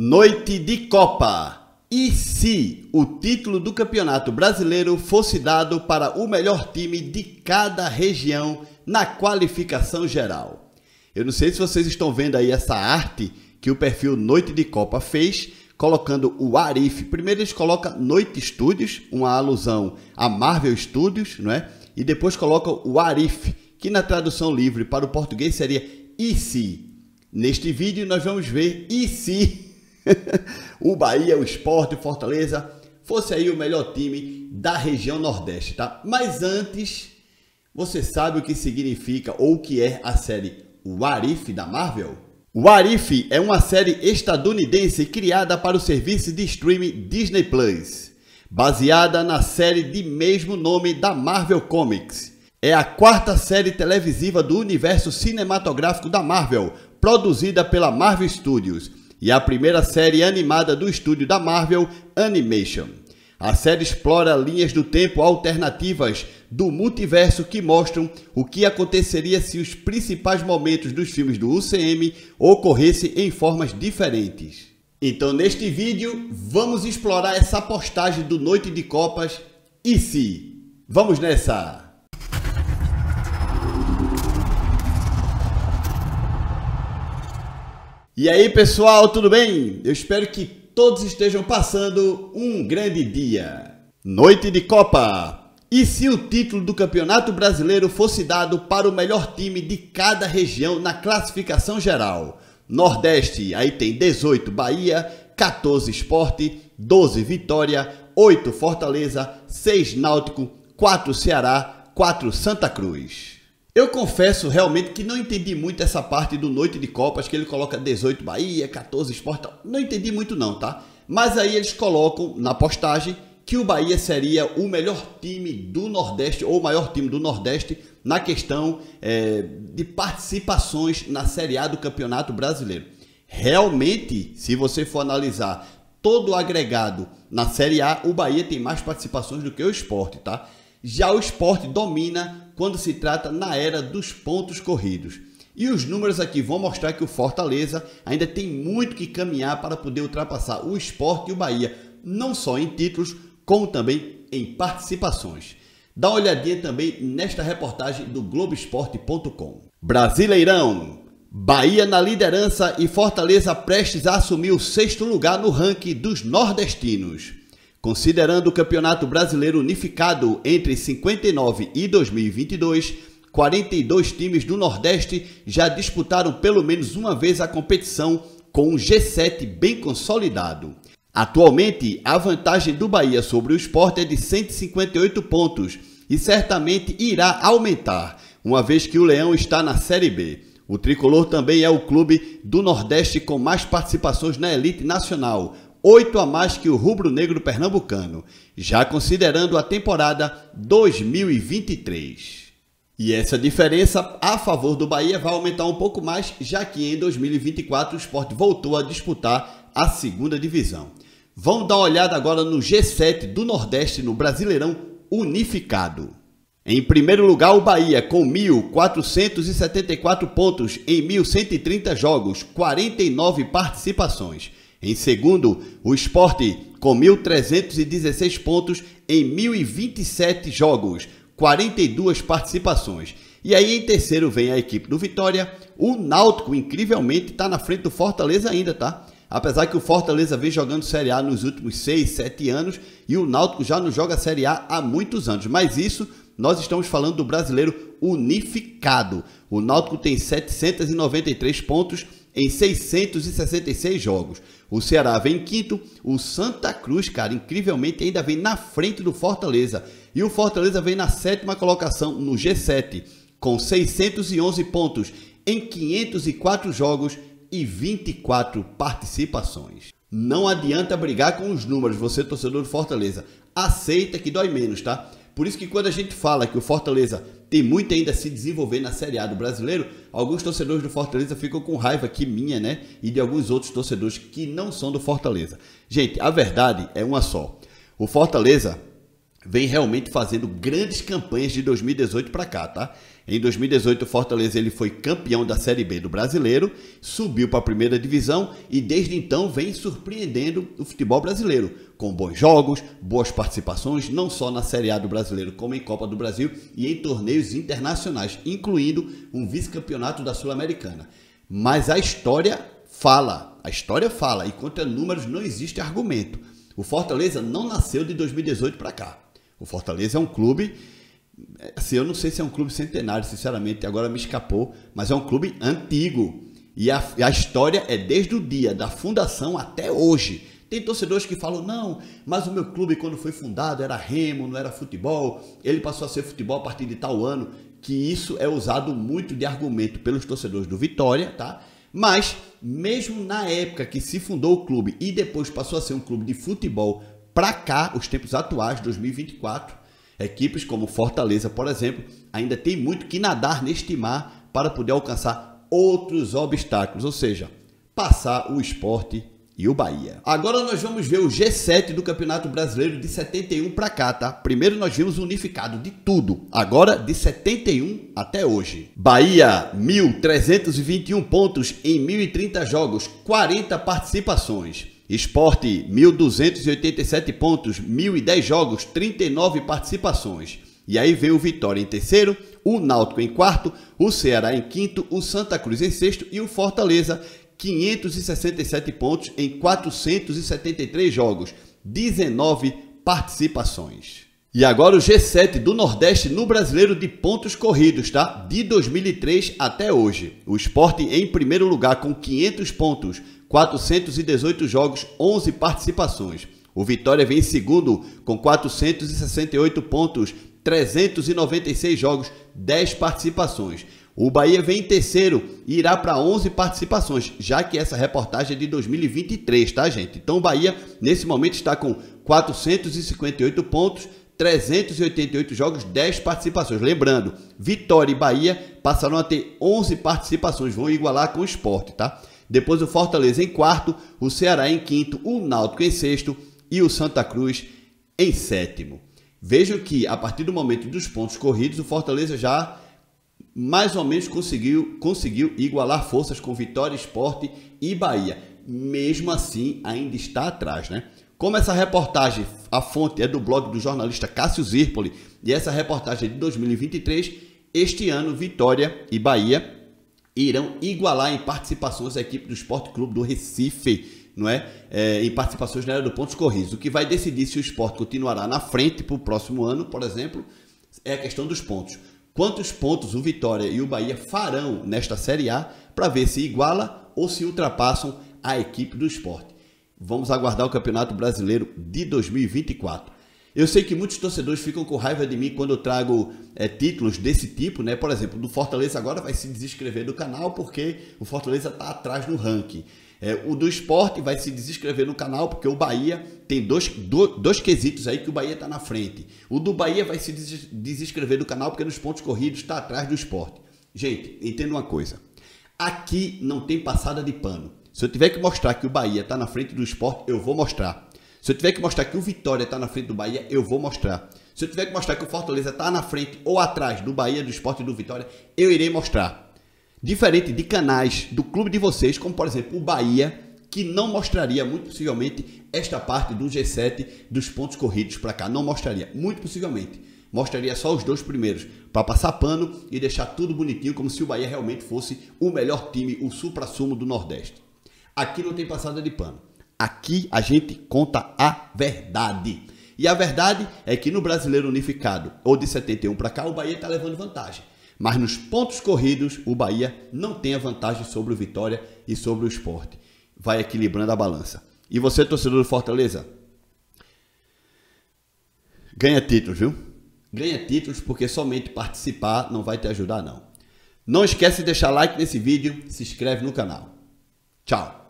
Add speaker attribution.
Speaker 1: Noite de Copa. E se o título do Campeonato Brasileiro fosse dado para o melhor time de cada região na qualificação geral? Eu não sei se vocês estão vendo aí essa arte que o perfil Noite de Copa fez, colocando o Arif. Primeiro eles colocam Noite Studios, uma alusão a Marvel Studios, não é? E depois colocam o Arif, que na tradução livre para o português seria e se. Neste vídeo nós vamos ver e se o Bahia, o Esporte, o Fortaleza fosse aí o melhor time da região Nordeste, tá? Mas antes, você sabe o que significa ou o que é a série Warif da Marvel? Warif é uma série estadunidense criada para o serviço de streaming Disney Plus, baseada na série de mesmo nome da Marvel Comics. É a quarta série televisiva do universo cinematográfico da Marvel, produzida pela Marvel Studios e a primeira série animada do estúdio da Marvel, Animation. A série explora linhas do tempo alternativas do multiverso que mostram o que aconteceria se os principais momentos dos filmes do UCM ocorressem em formas diferentes. Então, neste vídeo, vamos explorar essa postagem do Noite de Copas e se. Vamos nessa! E aí, pessoal, tudo bem? Eu espero que todos estejam passando um grande dia. Noite de Copa. E se o título do Campeonato Brasileiro fosse dado para o melhor time de cada região na classificação geral? Nordeste, aí tem 18 Bahia, 14 Esporte, 12 Vitória, 8 Fortaleza, 6 Náutico, 4 Ceará, 4 Santa Cruz. Eu confesso realmente que não entendi muito essa parte do Noite de Copas, que ele coloca 18 Bahia, 14 Sport, não entendi muito não, tá? Mas aí eles colocam na postagem que o Bahia seria o melhor time do Nordeste, ou o maior time do Nordeste, na questão é, de participações na Série A do Campeonato Brasileiro. Realmente, se você for analisar todo o agregado na Série A, o Bahia tem mais participações do que o esporte, tá? Já o esporte domina quando se trata na era dos pontos corridos. E os números aqui vão mostrar que o Fortaleza ainda tem muito que caminhar para poder ultrapassar o esporte e o Bahia, não só em títulos, como também em participações. Dá uma olhadinha também nesta reportagem do Globoesporte.com. Brasileirão! Bahia na liderança e Fortaleza prestes a assumir o sexto lugar no ranking dos nordestinos. Considerando o Campeonato Brasileiro Unificado entre 59 e 2022, 42 times do Nordeste já disputaram pelo menos uma vez a competição, com um G7 bem consolidado. Atualmente, a vantagem do Bahia sobre o esporte é de 158 pontos e certamente irá aumentar, uma vez que o Leão está na Série B. O tricolor também é o clube do Nordeste com mais participações na elite nacional, oito a mais que o rubro-negro pernambucano, já considerando a temporada 2023. E essa diferença a favor do Bahia vai aumentar um pouco mais, já que em 2024 o esporte voltou a disputar a segunda divisão. Vamos dar uma olhada agora no G7 do Nordeste no Brasileirão Unificado. Em primeiro lugar, o Bahia, com 1.474 pontos em 1.130 jogos, 49 participações. Em segundo, o esporte, com 1.316 pontos em 1.027 jogos, 42 participações. E aí, em terceiro, vem a equipe do Vitória. O Náutico, incrivelmente, está na frente do Fortaleza ainda, tá? Apesar que o Fortaleza vem jogando Série A nos últimos 6, 7 anos e o Náutico já não joga Série A há muitos anos. Mas isso, nós estamos falando do brasileiro unificado. O Náutico tem 793 pontos em 666 jogos. O Ceará vem em quinto, o Santa Cruz, cara, incrivelmente ainda vem na frente do Fortaleza. E o Fortaleza vem na sétima colocação no G7, com 611 pontos em 504 jogos e 24 participações. Não adianta brigar com os números, você torcedor do Fortaleza. Aceita que dói menos, tá? Por isso que quando a gente fala que o Fortaleza tem muito ainda a se desenvolver na Série A do Brasileiro, alguns torcedores do Fortaleza ficam com raiva aqui minha, né? E de alguns outros torcedores que não são do Fortaleza. Gente, a verdade é uma só. O Fortaleza vem realmente fazendo grandes campanhas de 2018 para cá, tá? Em 2018, o Fortaleza ele foi campeão da Série B do Brasileiro, subiu para a primeira divisão e desde então vem surpreendendo o futebol brasileiro, com bons jogos, boas participações, não só na Série A do Brasileiro, como em Copa do Brasil e em torneios internacionais, incluindo um vice-campeonato da Sul-Americana. Mas a história fala, a história fala, e contra números não existe argumento. O Fortaleza não nasceu de 2018 para cá. O Fortaleza é um clube. Assim, eu não sei se é um clube centenário, sinceramente, agora me escapou, mas é um clube antigo. E a, a história é desde o dia da fundação até hoje. Tem torcedores que falam, não, mas o meu clube, quando foi fundado, era remo, não era futebol, ele passou a ser futebol a partir de tal ano, que isso é usado muito de argumento pelos torcedores do Vitória, tá? Mas, mesmo na época que se fundou o clube e depois passou a ser um clube de futebol para cá, os tempos atuais, 2024, equipes como Fortaleza, por exemplo, ainda tem muito que nadar neste mar para poder alcançar outros obstáculos, ou seja, passar o esporte e o Bahia. Agora nós vamos ver o G7 do Campeonato Brasileiro de 71 para cá, tá? Primeiro nós vimos o unificado de tudo, agora de 71 até hoje. Bahia, 1.321 pontos em 1.030 jogos, 40 participações. Esporte, 1.287 pontos, 1.010 jogos, 39 participações. E aí vem o Vitória em terceiro, o Náutico em quarto, o Ceará em quinto, o Santa Cruz em sexto e o Fortaleza, 567 pontos em 473 jogos, 19 participações. E agora o G7 do Nordeste no Brasileiro de pontos corridos, tá? De 2003 até hoje. O esporte em primeiro lugar com 500 pontos, 418 jogos, 11 participações. O Vitória vem em segundo com 468 pontos, 396 jogos, 10 participações. O Bahia vem em terceiro e irá para 11 participações, já que essa reportagem é de 2023, tá, gente? Então o Bahia, nesse momento, está com 458 pontos, 388 jogos, 10 participações. Lembrando, Vitória e Bahia passaram a ter 11 participações, vão igualar com o esporte, tá? Depois o Fortaleza em quarto, o Ceará em quinto, o Náutico em sexto e o Santa Cruz em sétimo. Veja que a partir do momento dos pontos corridos, o Fortaleza já mais ou menos conseguiu, conseguiu igualar forças com Vitória, Esporte e Bahia. Mesmo assim, ainda está atrás, né? Como essa reportagem, a fonte é do blog do jornalista Cássio Zirpoli, e essa reportagem é de 2023, este ano Vitória e Bahia irão igualar em participações a equipe do Esporte Clube do Recife não é? é? em participações na área do pontos corridos. O que vai decidir se o esporte continuará na frente para o próximo ano, por exemplo, é a questão dos pontos. Quantos pontos o Vitória e o Bahia farão nesta Série A para ver se iguala ou se ultrapassam a equipe do esporte? Vamos aguardar o Campeonato Brasileiro de 2024. Eu sei que muitos torcedores ficam com raiva de mim quando eu trago é, títulos desse tipo, né? Por exemplo, do Fortaleza agora vai se desinscrever do canal porque o Fortaleza está atrás no ranking. É, o do esporte vai se desinscrever no canal porque o Bahia tem dois, dois quesitos aí que o Bahia está na frente. O do Bahia vai se desinscrever do canal porque nos pontos corridos está atrás do esporte. Gente, entenda uma coisa. Aqui não tem passada de pano. Se eu tiver que mostrar que o Bahia está na frente do esporte, eu vou mostrar. Se eu tiver que mostrar que o Vitória está na frente do Bahia, eu vou mostrar. Se eu tiver que mostrar que o Fortaleza está na frente ou atrás do Bahia, do esporte e do Vitória, eu irei mostrar. Diferente de canais do clube de vocês, como por exemplo o Bahia, que não mostraria, muito possivelmente, esta parte do G7 dos pontos corridos para cá. Não mostraria, muito possivelmente. Mostraria só os dois primeiros, para passar pano e deixar tudo bonitinho, como se o Bahia realmente fosse o melhor time, o supra-sumo do Nordeste. Aqui não tem passada de pano. Aqui a gente conta a verdade. E a verdade é que no Brasileiro Unificado, ou de 71 para cá, o Bahia está levando vantagem. Mas nos pontos corridos, o Bahia não tem a vantagem sobre o Vitória e sobre o esporte. Vai equilibrando a balança. E você, torcedor do Fortaleza, ganha títulos, viu? Ganha títulos porque somente participar não vai te ajudar, não. Não esquece de deixar like nesse vídeo, se inscreve no canal. Tchau!